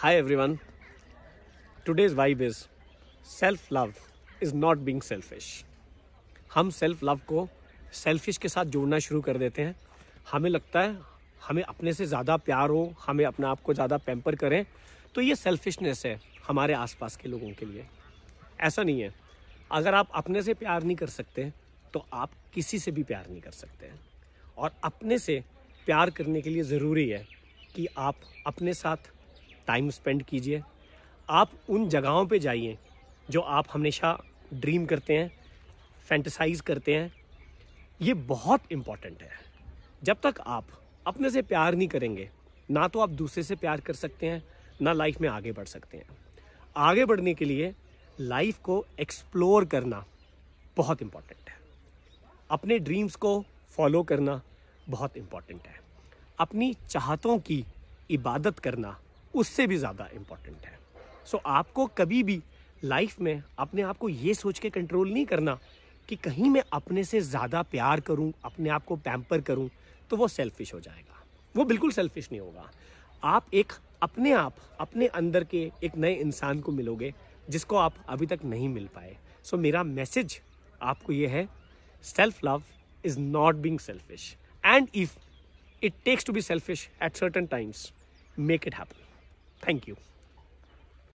Hi everyone. Today's vibe is self love is not being selfish. हम self love को selfish के साथ जोड़ना शुरू कर देते हैं हमें लगता है हमें अपने से ज़्यादा प्यार हो हमें अपने आप को ज़्यादा पैम्पर करें तो ये सेल्फिशनेस है हमारे आसपास के लोगों के लिए ऐसा नहीं है अगर आप अपने से प्यार नहीं कर सकते तो आप किसी से भी प्यार नहीं कर सकते और अपने से प्यार करने के लिए ज़रूरी है कि आप अपने साथ टाइम स्पेंड कीजिए आप उन जगहों पे जाइए जो आप हमेशा ड्रीम करते हैं फैंटिसाइज करते हैं ये बहुत इम्पॉर्टेंट है जब तक आप अपने से प्यार नहीं करेंगे ना तो आप दूसरे से प्यार कर सकते हैं ना लाइफ में आगे बढ़ सकते हैं आगे बढ़ने के लिए लाइफ को एक्सप्लोर करना बहुत इम्पॉर्टेंट है अपने ड्रीम्स को फॉलो करना बहुत इम्पॉर्टेंट है अपनी चाहतों की इबादत करना उससे भी ज़्यादा इम्पॉर्टेंट है सो so, आपको कभी भी लाइफ में अपने आप को ये सोच के कंट्रोल नहीं करना कि कहीं मैं अपने से ज़्यादा प्यार करूं अपने आप को पैम्पर करूं तो वो सेल्फिश हो जाएगा वो बिल्कुल सेल्फिश नहीं होगा आप एक अपने आप अपने अंदर के एक नए इंसान को मिलोगे जिसको आप अभी तक नहीं मिल पाए सो so, मेरा मैसेज आपको ये है self love is not being selfish and if it takes to be selfish at certain times make it happen Thank you.